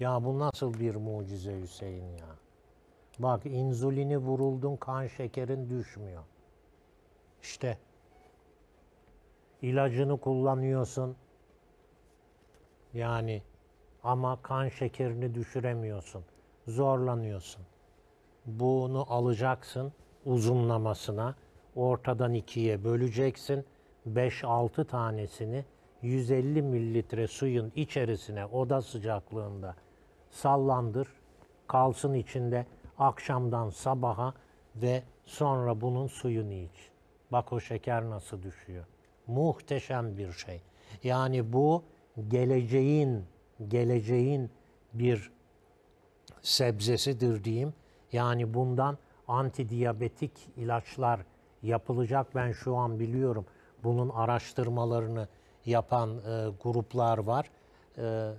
Ya bu nasıl bir mucize Hüseyin ya? Bak inzulini vuruldun kan şekerin düşmüyor. İşte ilacını kullanıyorsun. Yani ama kan şekerini düşüremiyorsun. Zorlanıyorsun. Bunu alacaksın uzunlamasına. Ortadan ikiye böleceksin. 5-6 tanesini 150 mililitre suyun içerisine oda sıcaklığında sallandır, kalsın içinde akşamdan sabaha ve sonra bunun suyunu iç. Bak o şeker nasıl düşüyor. Muhteşem bir şey. Yani bu geleceğin, geleceğin bir sebzesidir diyeyim. Yani bundan antidiyabetik ilaçlar yapılacak. Ben şu an biliyorum bunun araştırmalarını yapan e, gruplar var. E,